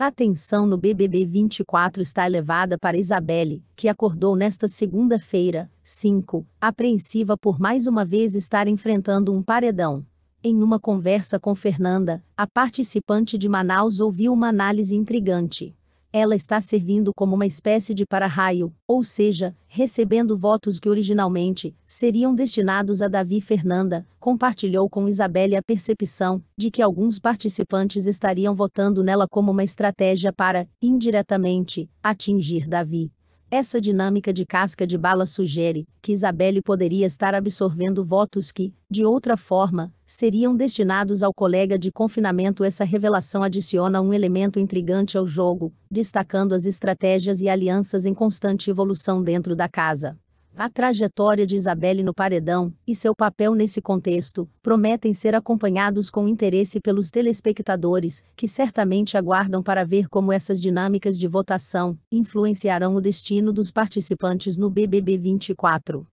Atenção no BBB 24 está elevada para Isabelle, que acordou nesta segunda-feira, 5, apreensiva por mais uma vez estar enfrentando um paredão. Em uma conversa com Fernanda, a participante de Manaus ouviu uma análise intrigante ela está servindo como uma espécie de para-raio, ou seja, recebendo votos que originalmente seriam destinados a Davi Fernanda, compartilhou com Isabelle a percepção de que alguns participantes estariam votando nela como uma estratégia para, indiretamente, atingir Davi. Essa dinâmica de casca de bala sugere que Isabelle poderia estar absorvendo votos que, de outra forma, seriam destinados ao colega de confinamento. Essa revelação adiciona um elemento intrigante ao jogo, destacando as estratégias e alianças em constante evolução dentro da casa. A trajetória de Isabelle no paredão, e seu papel nesse contexto, prometem ser acompanhados com interesse pelos telespectadores, que certamente aguardam para ver como essas dinâmicas de votação influenciarão o destino dos participantes no BBB 24.